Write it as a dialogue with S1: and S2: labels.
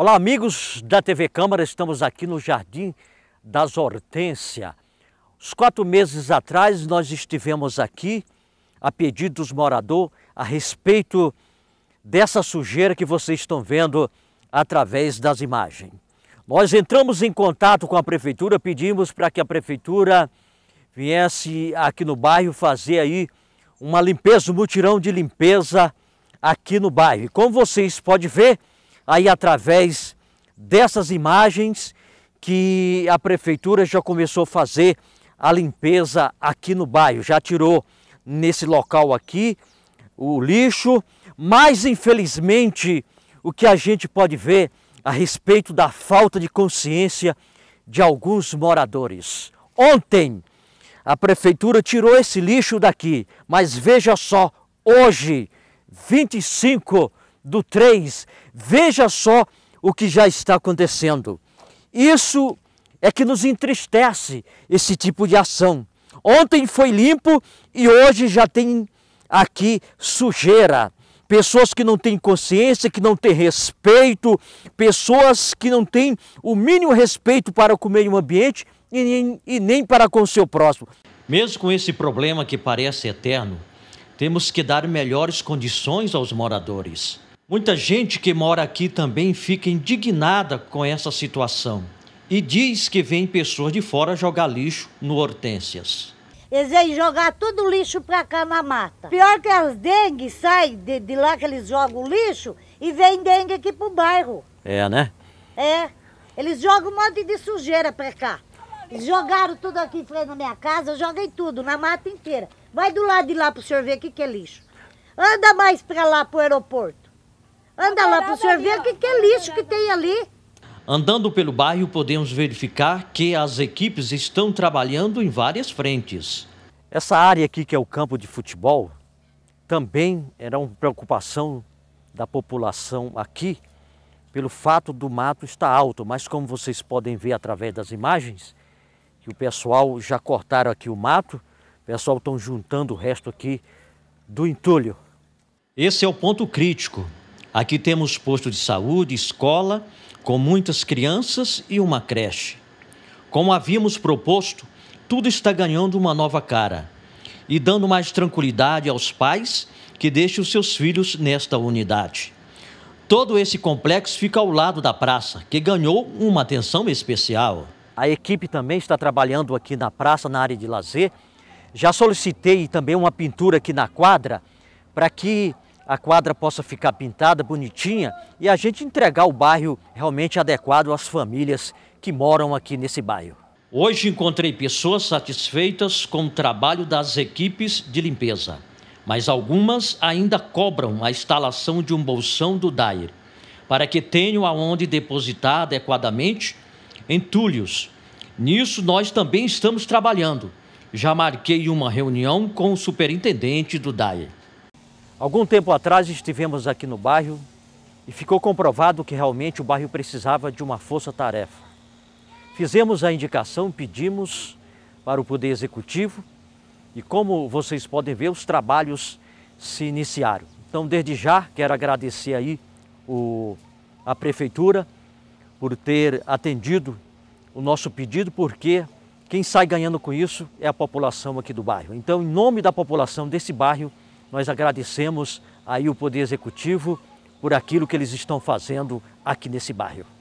S1: Olá, amigos da TV Câmara, estamos aqui no Jardim das Hortência. Os quatro meses atrás, nós estivemos aqui a pedido dos moradores a respeito dessa sujeira que vocês estão vendo através das imagens. Nós entramos em contato com a prefeitura, pedimos para que a prefeitura viesse aqui no bairro fazer aí uma limpeza, um mutirão de limpeza aqui no bairro. E como vocês podem ver, aí através dessas imagens que a prefeitura já começou a fazer a limpeza aqui no bairro, já tirou nesse local aqui o lixo, mas infelizmente o que a gente pode ver a respeito da falta de consciência de alguns moradores. Ontem a prefeitura tirou esse lixo daqui, mas veja só, hoje, 25 do 3, veja só o que já está acontecendo. Isso é que nos entristece esse tipo de ação. Ontem foi limpo e hoje já tem aqui sujeira. Pessoas que não têm consciência, que não têm respeito, pessoas que não têm o mínimo respeito para com o meio ambiente e nem, e nem para com o seu próximo. Mesmo com esse problema que parece eterno, temos que dar melhores condições aos moradores. Muita gente que mora aqui também fica indignada com essa situação e diz que vem pessoas de fora jogar lixo no Hortências.
S2: Eles vêm jogar todo o lixo para cá na mata. Pior que as dengue saem de, de, lá que eles jogam o lixo e vem dengue aqui pro bairro. É, né? É. Eles jogam um monte de sujeira para cá. jogaram tudo aqui em frente na minha casa, eu joguei tudo, na mata inteira. Vai do lado de lá pro senhor ver o que, que é lixo. Anda mais para lá pro aeroporto. Anda lá para o senhor ver o que, que é lixo que tem ali.
S1: Andando pelo bairro, podemos verificar que as equipes estão trabalhando em várias frentes. Essa área aqui, que é o campo de futebol, também era uma preocupação da população aqui, pelo fato do mato estar alto, mas como vocês podem ver através das imagens, que o pessoal já cortaram aqui o mato, o pessoal estão juntando o resto aqui do entulho. Esse é o ponto crítico, Aqui temos posto de saúde, escola, com muitas crianças e uma creche. Como havíamos proposto, tudo está ganhando uma nova cara e dando mais tranquilidade aos pais que deixam seus filhos nesta unidade. Todo esse complexo fica ao lado da praça, que ganhou uma atenção especial. A equipe também está trabalhando aqui na praça, na área de lazer. Já solicitei também uma pintura aqui na quadra para que a quadra possa ficar pintada, bonitinha e a gente entregar o bairro realmente adequado às famílias que moram aqui nesse bairro. Hoje encontrei pessoas satisfeitas com o trabalho das equipes de limpeza, mas algumas ainda cobram a instalação de um bolsão do DAIR para que tenham aonde depositar adequadamente entulhos. Nisso nós também estamos trabalhando. Já marquei uma reunião com o superintendente do DAIR. Algum tempo atrás estivemos aqui no bairro e ficou comprovado que realmente o bairro precisava de uma força-tarefa. Fizemos a indicação, pedimos para o Poder Executivo e, como vocês podem ver, os trabalhos se iniciaram. Então, desde já, quero agradecer aí o, a Prefeitura por ter atendido o nosso pedido, porque quem sai ganhando com isso é a população aqui do bairro. Então, em nome da população desse bairro, nós agradecemos aí o Poder Executivo por aquilo que eles estão fazendo aqui nesse bairro.